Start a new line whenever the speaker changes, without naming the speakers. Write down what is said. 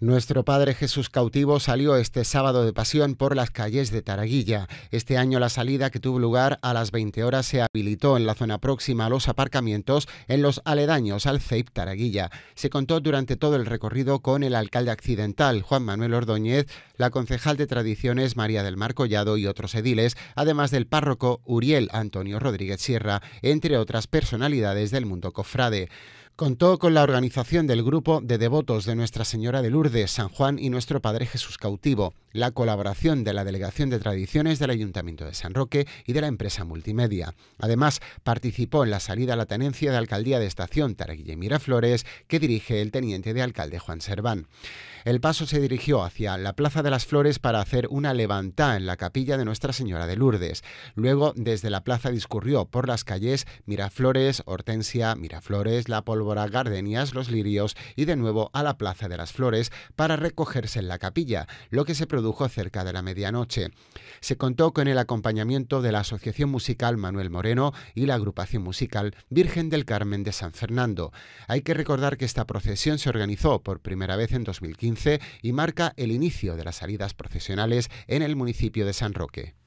Nuestro Padre Jesús cautivo salió este sábado de pasión por las calles de Taraguilla. Este año la salida que tuvo lugar a las 20 horas se habilitó en la zona próxima a los aparcamientos en los aledaños al CEIP Taraguilla. Se contó durante todo el recorrido con el alcalde accidental Juan Manuel Ordóñez, la concejal de tradiciones María del Mar Collado y otros ediles, además del párroco Uriel Antonio Rodríguez Sierra, entre otras personalidades del mundo cofrade contó con la organización del grupo de devotos de Nuestra Señora de Lourdes, San Juan y Nuestro Padre Jesús Cautivo, la colaboración de la Delegación de Tradiciones del Ayuntamiento de San Roque y de la empresa multimedia. Además, participó en la salida a la tenencia de alcaldía de estación Taraguilla Miraflores, que dirige el teniente de alcalde Juan Serván. El paso se dirigió hacia la Plaza de las Flores para hacer una levanta en la capilla de Nuestra Señora de Lourdes. Luego, desde la plaza discurrió por las calles Miraflores, Hortensia, Miraflores, La Pólvora, Gardenias, Los Lirios y de nuevo a la Plaza de las Flores para recogerse en la capilla, lo que se produjo cerca de la medianoche. Se contó con el acompañamiento de la Asociación Musical Manuel Moreno y la agrupación musical Virgen del Carmen de San Fernando. Hay que recordar que esta procesión se organizó por primera vez en 2015 y marca el inicio de las salidas procesionales en el municipio de San Roque.